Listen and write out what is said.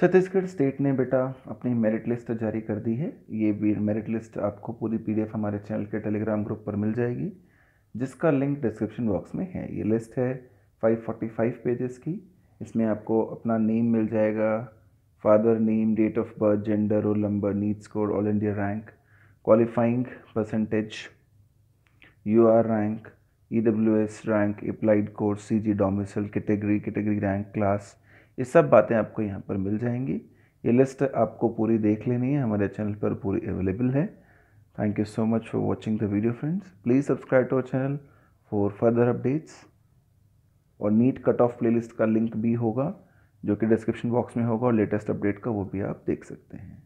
Chhattisgarh state ने बेटा अपनी मेरिट लिस्ट जारी कर दी है ये मेरिट लिस्ट आपको पूरी पीडीएफ हमारे चैनल के टेलीग्राम ग्रुप पर मिल जाएगी जिसका लिंक डिस्क्रिप्शन बॉक्स में है ये लिस्ट है 545 पेजेस की इसमें आपको अपना नेम मिल जाएगा father name date of birth gender roll number NEET score all India rank qualifying percentage U R rank E W S rank applied course C G domicile category category rank class ये सब बातें आपको यहाँ पर मिल जाएंगी ये list आपको पूरी देख लेनी है हमारे चैनल पर पूरी अवेलेबल है thank you so much for watching the video friends please subscribe to our channel for further updates और नीट कट ऑफ प्ले का लिंक भी होगा जो कि डिस्क्रिप्शन बॉक्स में होगा और लेटेस्ट अपडेट का वो भी आप देख सकते हैं